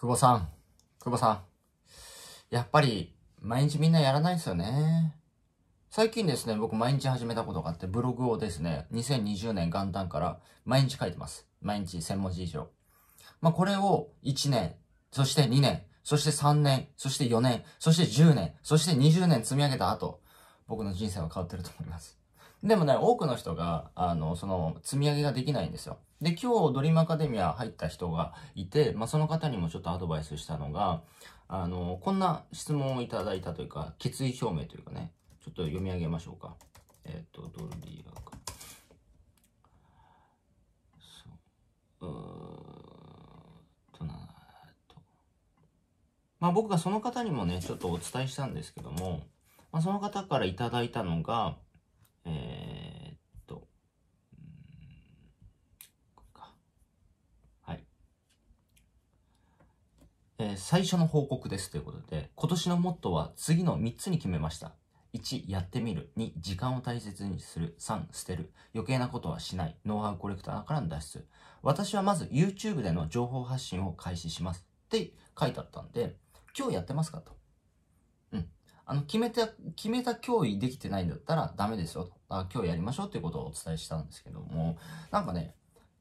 久保さん、久保さん。やっぱり、毎日みんなやらないですよね。最近ですね、僕毎日始めたことがあって、ブログをですね、2020年元旦から毎日書いてます。毎日1000文字以上。まあ、これを1年、そして2年、そして3年、そして4年、そして10年、そして20年積み上げた後、僕の人生は変わってると思います。でもね、多くの人が、あの、その、積み上げができないんですよ。で、今日、ドリームアカデミア入った人がいて、まあ、その方にもちょっとアドバイスしたのが、あの、こんな質問をいただいたというか、決意表明というかね、ちょっと読み上げましょうか。えっ、ー、と、ドリーアカ。そう。うーとなと。まあ、僕がその方にもね、ちょっとお伝えしたんですけども、まあ、その方からいただいたのが、えー、最初の報告ですということで、今年のモットーは次の3つに決めました。1、やってみる。2、時間を大切にする。3、捨てる。余計なことはしない。ノウハウコレクターからの脱出。私はまず YouTube での情報発信を開始します。って書いてあったんで、今日やってますかと。うん。あの、決めた、決めた脅威できてないんだったらダメですよと。あ今日やりましょうっていうことをお伝えしたんですけども、なんかね、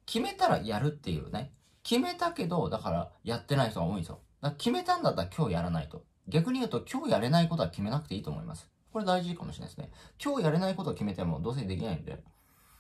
決めたらやるっていうね。決めたけど、だからやってない人が多いんですよ。だ決めたんだったら今日やらないと。逆に言うと今日やれないことは決めなくていいと思います。これ大事かもしれないですね。今日やれないことを決めてもどうせできないんで。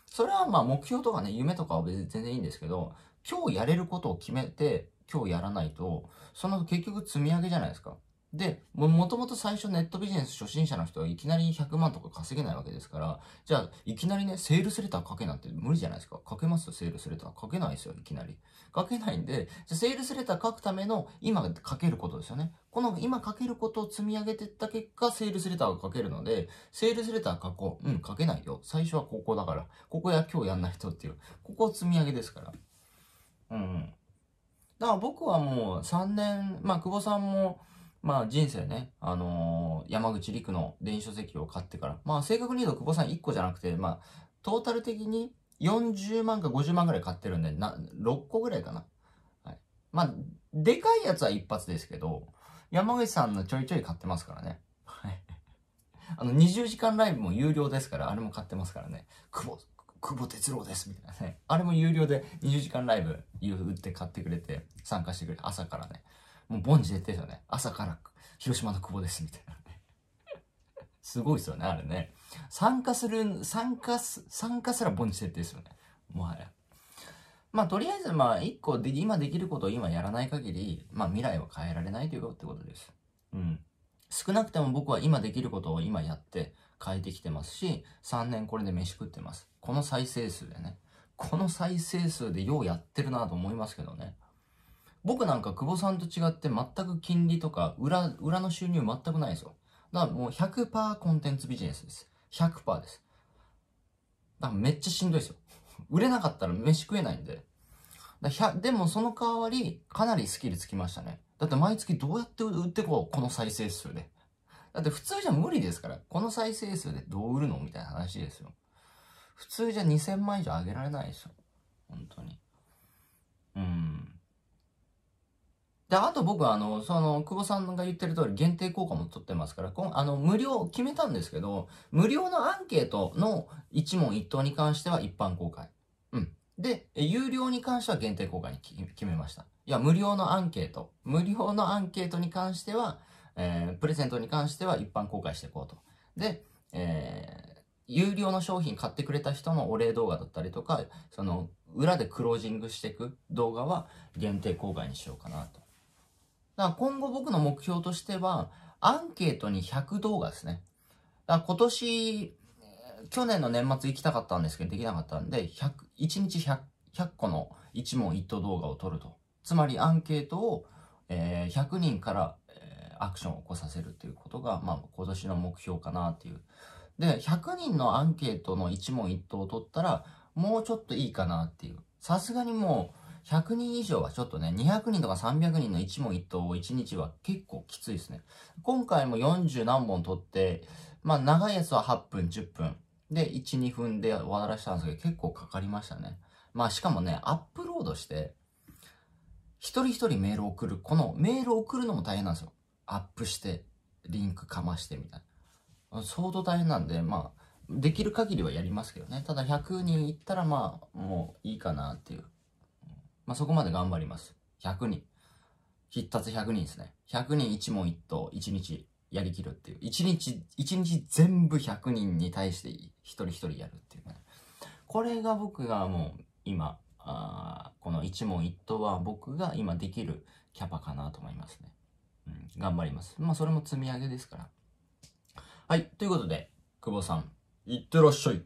それはまあ目標とかね、夢とかは別に全然いいんですけど、今日やれることを決めて今日やらないと、その結局積み上げじゃないですか。で、もともと最初ネットビジネス初心者の人はいきなり100万とか稼げないわけですから、じゃあ、いきなりね、セールスレター書けなんて無理じゃないですか。書けますセールスレター。書けないですよ、いきなり。書けないんで、じゃセールスレター書くための今書けることですよね。この今書けることを積み上げていった結果、セールスレターを書けるので、セールスレター書こう。うん、書けないよ。最初はここだから。ここや今日やんない人っていう。ここを積み上げですから。うん。だから僕はもう3年、まあ、久保さんも、まあ人生ね、あのー、山口陸の電子書籍を買ってから、まあ正確に言うと久保さん1個じゃなくて、まあ、トータル的に40万か50万ぐらい買ってるんで、な、6個ぐらいかな。はい。まあ、でかいやつは一発ですけど、山口さんのちょいちょい買ってますからね。はい。あの、20時間ライブも有料ですから、あれも買ってますからね。久保、久保哲郎です、みたいなね。あれも有料で20時間ライブ、言うって買ってくれて、参加してくれて、朝からね。もう凡事徹底ですよね。朝から広島の久保です、みたいなすごいですよね、あれね。参加する、参加す、参加すら凡事徹底ですよね。もはや。まあ、とりあえず、まあ、一個で、今できることを今やらない限り、まあ、未来は変えられないということってことです。うん。少なくても僕は今できることを今やって変えてきてますし、3年これで飯食ってます。この再生数でね。この再生数でようやってるなと思いますけどね。僕なんか久保さんと違って全く金利とか裏、裏の収入全くないですよ。だからもう100%コンテンツビジネスです。100%です。だからめっちゃしんどいですよ。売れなかったら飯食えないんで。だでもその代わり、かなりスキルつきましたね。だって毎月どうやって売ってこうこの再生数で。だって普通じゃ無理ですから。この再生数でどう売るのみたいな話ですよ。普通じゃ2000万以上上げられないですよ。本当に。で、あと僕は、あの、その、久保さんが言ってる通り限定効果も取ってますから、あの、無料、決めたんですけど、無料のアンケートの一問一答に関しては一般公開。うん。で、有料に関しては限定公開に決めました。いや、無料のアンケート。無料のアンケートに関しては、えー、プレゼントに関しては一般公開していこうと。で、えー、有料の商品買ってくれた人のお礼動画だったりとか、その、裏でクロージングしていく動画は限定公開にしようかなと。だから今後僕の目標としては、アンケートに100動画ですね。だから今年、去年の年末行きたかったんですけど、できなかったんで、100、1日 100, 100個の一問一答動画を撮ると。つまりアンケートを、えー、100人から、えー、アクションを起こさせるということが、まあ、今年の目標かなっていう。で、100人のアンケートの一問一答を取ったら、もうちょっといいかなっていう。さすがにもう、100人以上はちょっとね、200人とか300人の一問一答を1日は結構きついですね。今回も40何本取って、まあ長いやつは8分、10分。で、1、2分で終わらせたんですけど、結構かかりましたね。まあしかもね、アップロードして、一人一人メールを送る。このメールを送るのも大変なんですよ。アップして、リンクかましてみたいな。相当大変なんで、まあ、できる限りはやりますけどね。ただ100人いったらまあ、もういいかなっていう。まあ、そこまで頑張ります。100人。必達100人ですね。100人1問1答、1日やりきるっていう。1日、1日全部100人に対して一人一人やるっていうね。これが僕がもう今、あこの1問1答は僕が今できるキャパかなと思いますね。うん、頑張ります。まあそれも積み上げですから。はい、ということで、久保さん、いってらっしゃい。